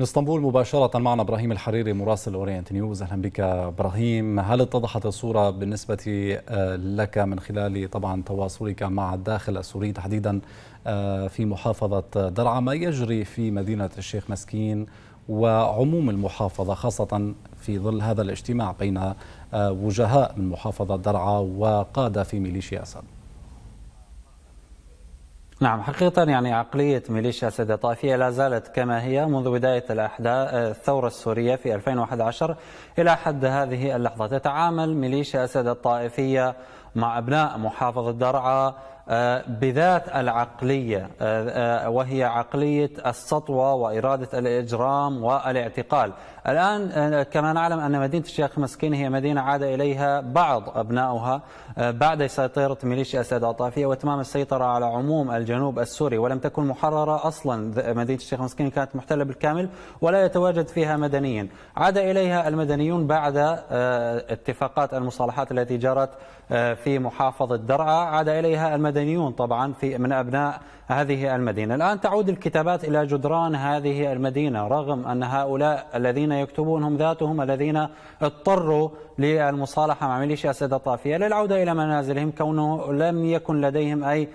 من اسطنبول مباشرة معنا ابراهيم الحريري مراسل اورينت نيوز اهلا بك ابراهيم هل اتضحت الصورة بالنسبة آه، لك من خلال طبعا تواصلك مع الداخل السوري تحديدا آه، في محافظة درعا ما يجري في مدينة الشيخ مسكين وعموم المحافظة خاصة في ظل هذا الاجتماع بين آه، وجهاء من محافظة درعا وقادة في ميليشيا أسد نعم حقيقة يعني عقلية ميليشيا سيدة الطائفية لا زالت كما هي منذ بداية الثورة السورية في 2011 إلى حد هذه اللحظة تتعامل ميليشيا سيدة الطائفية مع أبناء محافظة درعا آه، بذات العقلية آه، آه، وهي عقلية السطوة وإرادة الإجرام والاعتقال الآن كما نعلم أن مدينة الشيخ مسكين هي مدينة عاد إليها بعض أبنائها بعد سيطرة ميليشيا اسد عطافية وإتمام السيطرة على عموم الجنوب السوري ولم تكن محررة أصلا مدينة الشيخ مسكين كانت محتلة بالكامل ولا يتواجد فيها مدنيين عاد إليها المدنيون بعد اتفاقات المصالحات التي جرت في محافظة درعا عاد إليها المدنيون طبعا في من أبناء هذه المدينة الآن تعود الكتابات إلى جدران هذه المدينة رغم أن هؤلاء الذين يكتبون هم ذاتهم الذين اضطروا للمصالحة مع ميليشيا سيدة طافية للعودة إلى منازلهم كونه لم يكن لديهم أي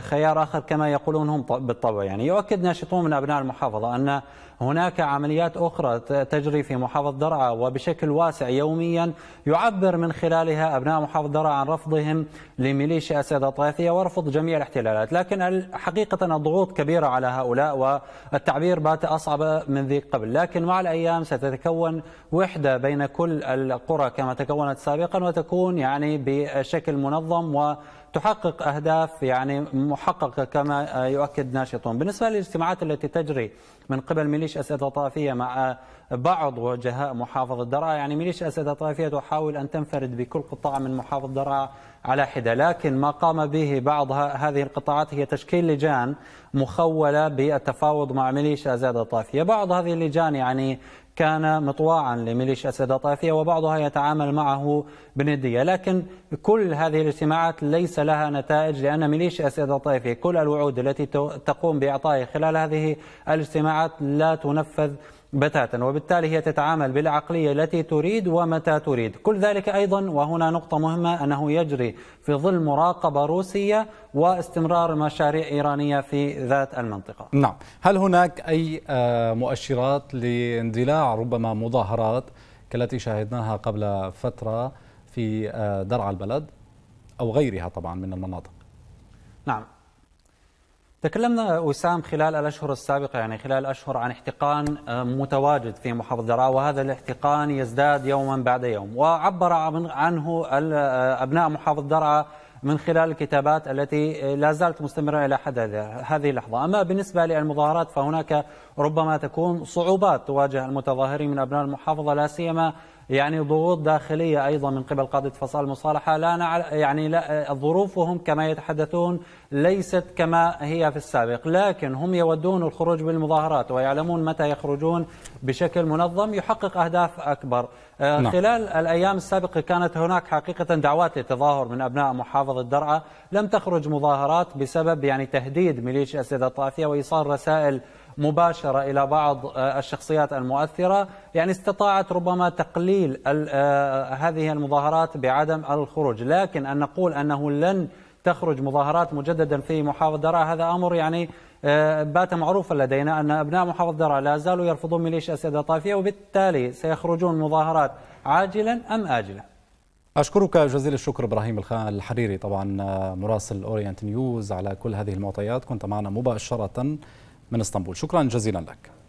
خيار آخر كما يقولون هم بالطبع يعني يؤكد ناشطون من أبناء المحافظة أن هناك عمليات أخرى تجري في محافظة درعا وبشكل واسع يوميا يعبر من خلالها أبناء محافظة درعا عن رفضهم لميليشيا السادة الطائفية ورفض جميع الاحتلالات لكن حقيقة الضغوط كبيرة على هؤلاء والتعبير بات أصعب من ذي قبل لكن مع الأيام ستتكون وحدة بين كل القرى كما تكونت سابقا وتكون يعني بشكل منظم و تحقق أهداف يعني محققة كما يؤكد ناشطون بالنسبة للاجتماعات التي تجري من قبل ميليشيا اسد الطائفيه مع بعض وجهاء محافظة درعا يعني ميليشيا اسد الطائفيه تحاول أن تنفرد بكل قطاع من محافظة درعا على حدة لكن ما قام به بعض هذه القطاعات هي تشكيل لجان مخولة بالتفاوض مع ميليشيا الزادة الطائفية بعض هذه اللجان يعني كان مطواعا لميليشيا اسد الطائفية وبعضها يتعامل معه بندية لكن كل هذه الاجتماعات ليس لها نتائج لأن ميليشيا اسد الطائفية كل الوعود التي تقوم بإعطائها خلال هذه الاجتماعات لا تنفذ بتاتا وبالتالي هي تتعامل بالعقلية التي تريد ومتى تريد كل ذلك أيضا وهنا نقطة مهمة أنه يجري في ظل مراقبة روسية واستمرار مشاريع إيرانية في ذات المنطقة نعم هل هناك أي آه، مؤشرات لاندلاع ربما مظاهرات كالتي شاهدناها قبل فترة في آه، درعا البلد أو غيرها طبعا من المناطق نعم تكلمنا وسام خلال الأشهر السابقة يعني خلال الأشهر عن احتقان آه، متواجد في محافظة درعا وهذا الاحتقان يزداد يوما بعد يوم وعبر عنه آه، أبناء محافظة درعا من خلال الكتابات التي لا زالت مستمرة إلى حد هذه اللحظة أما بالنسبة للمظاهرات فهناك ربما تكون صعوبات تواجه المتظاهرين من أبناء المحافظة لا سيما يعني ضغوط داخلية أيضا من قبل قادة فصائل المصالحة لا يعني لا ظروفهم كما يتحدثون ليست كما هي في السابق لكن هم يودون الخروج بالمظاهرات ويعلمون متى يخرجون بشكل منظم يحقق أهداف أكبر آه، نعم. خلال الأيام السابقة كانت هناك حقيقة دعوات للتظاهر من أبناء محافظة درعا لم تخرج مظاهرات بسبب يعني تهديد ميليشيا السيدة الطائفية وإيصال رسائل مباشرة إلى بعض آه، الشخصيات المؤثرة يعني استطاعت ربما تقليل آه، هذه المظاهرات بعدم الخروج لكن أن نقول أنه لن تخرج مظاهرات مجددا في محافظة درعا هذا أمر يعني آه، بات معروفا لدينا أن أبناء محافظة درعا لا زالوا يرفضون ميليشيا السيده الطائفية وبالتالي سيخرجون مظاهرات عاجلا أم آجلا أشكرك جزيل الشكر إبراهيم الحريري طبعا مراسل أورينت نيوز على كل هذه المعطيات كنت معنا مباشرة من اسطنبول شكرا جزيلا لك